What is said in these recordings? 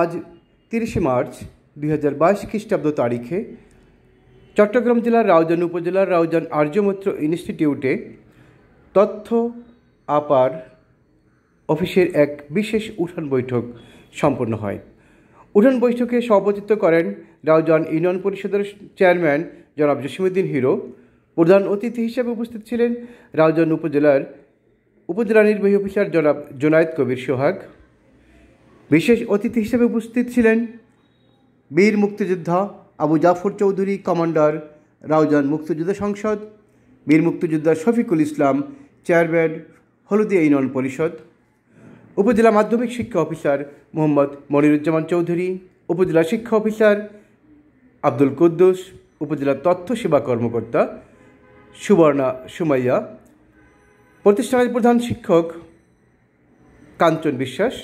আজ তিরিশে মার্চ দুই হাজার বাইশ খ্রিস্টাব্দ তারিখে চট্টগ্রাম জেলার রাউজান উপজেলার রাউজান আর্যমৈত্র ইনস্টিটিউটে তথ্য আপার অফিসের এক বিশেষ উঠান বৈঠক সম্পন্ন হয় উঠান বৈঠকে সভাপতিত্ব করেন রাউজান ইউনিয়ন পরিষদের চেয়ারম্যান জনাব জসিমুদ্দিন হিরো প্রধান অতিথি হিসেবে উপস্থিত ছিলেন রাউজান উপজেলার উপজেলা নির্বাহী অফিসার জনাব জোনায়েদ কবির সোহাগ বিশেষ অতিথি হিসেবে উপস্থিত ছিলেন বীর মুক্তিযোদ্ধা আবু জাফর চৌধুরী কমান্ডার রাউজান মুক্তিযোদ্ধা সংসদ বীর মুক্তিযোদ্ধা শফিকুল ইসলাম চেয়ারম্যান হলদিয়া ইউনিয়ন পরিষদ উপজেলা মাধ্যমিক শিক্ষা অফিসার মোহাম্মদ মনিরুজ্জামান চৌধুরী উপজেলা শিক্ষা অফিসার আব্দুল কুদ্দুস উপজেলা তথ্য সেবা কর্মকর্তা সুবর্ণা সুমাইয়া প্রতিষ্ঠানের প্রধান শিক্ষক কাঞ্চন বিশ্বাস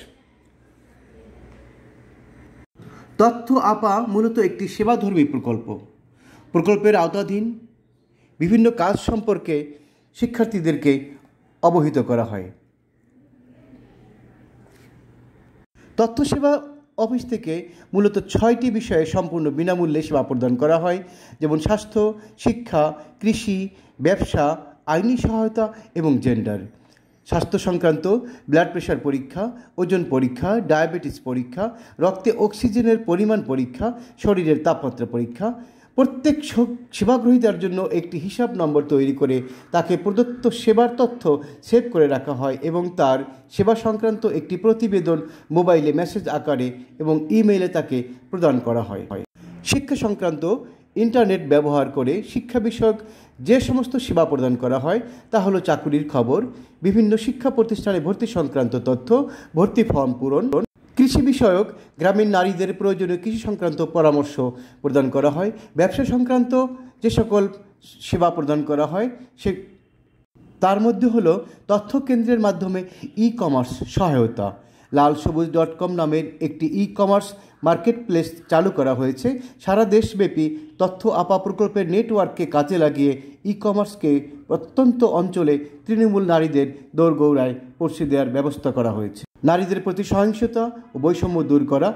তথ্য আপা মূলত একটি সেবাধর্মী প্রকল্প প্রকল্পের আওতাধীন বিভিন্ন কাজ সম্পর্কে শিক্ষার্থীদেরকে অবহিত করা হয় তথ্য সেবা অফিস থেকে মূলত ছয়টি বিষয়ে সম্পূর্ণ বিনামূল্যে সেবা প্রদান করা হয় যেমন স্বাস্থ্য শিক্ষা কৃষি ব্যবসা আইনি সহায়তা এবং জেন্ডার স্বাস্থ্য সংক্রান্ত ব্লাড প্রেশার পরীক্ষা ওজন পরীক্ষা ডায়াবেটিস পরীক্ষা রক্তে অক্সিজেনের পরিমাণ পরীক্ষা শরীরের তাপমাত্রা পরীক্ষা প্রত্যেক সেবাগ্রহীতার জন্য একটি হিসাব নম্বর তৈরি করে তাকে প্রদত্ত সেবার তথ্য সেভ করে রাখা হয় এবং তার সেবা সংক্রান্ত একটি প্রতিবেদন মোবাইলে মেসেজ আকারে এবং ইমেইলে তাকে প্রদান করা হয় শিক্ষা সংক্রান্ত ইন্টারনেট ব্যবহার করে শিক্ষা বিষয়ক যে সমস্ত সেবা প্রদান করা হয় তা হলো চাকুরির খবর বিভিন্ন শিক্ষা প্রতিষ্ঠানে ভর্তি সংক্রান্ত তথ্য ভর্তি ফর্ম পূরণ কৃষি বিষয়ক গ্রামীণ নারীদের প্রয়োজনীয় কৃষি সংক্রান্ত পরামর্শ প্রদান করা হয় ব্যবসা সংক্রান্ত যে সকল সেবা প্রদান করা হয় সে তার মধ্যে হল তথ্য কেন্দ্রের মাধ্যমে ই কমার্স সহায়তা লাল সবুজ ডট কম নামের একটি ই কমার্স মার্কেট প্লেস চালু করা হয়েছে সারা দেশব্যাপী তথ্য আপা প্রকল্পের নেটওয়ার্ককে কাজে লাগিয়ে ই কমার্সকে প্রত্যন্ত অঞ্চলে তৃণমূল নারীদের দৌড়গৌড়ায় পড়ছে দেওয়ার ব্যবস্থা করা হয়েছে নারীদের প্রতি সহিংসতা ও বৈষম্য দূর করা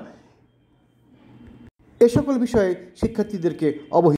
এ সকল বিষয়ে শিক্ষার্থীদেরকে অবহিত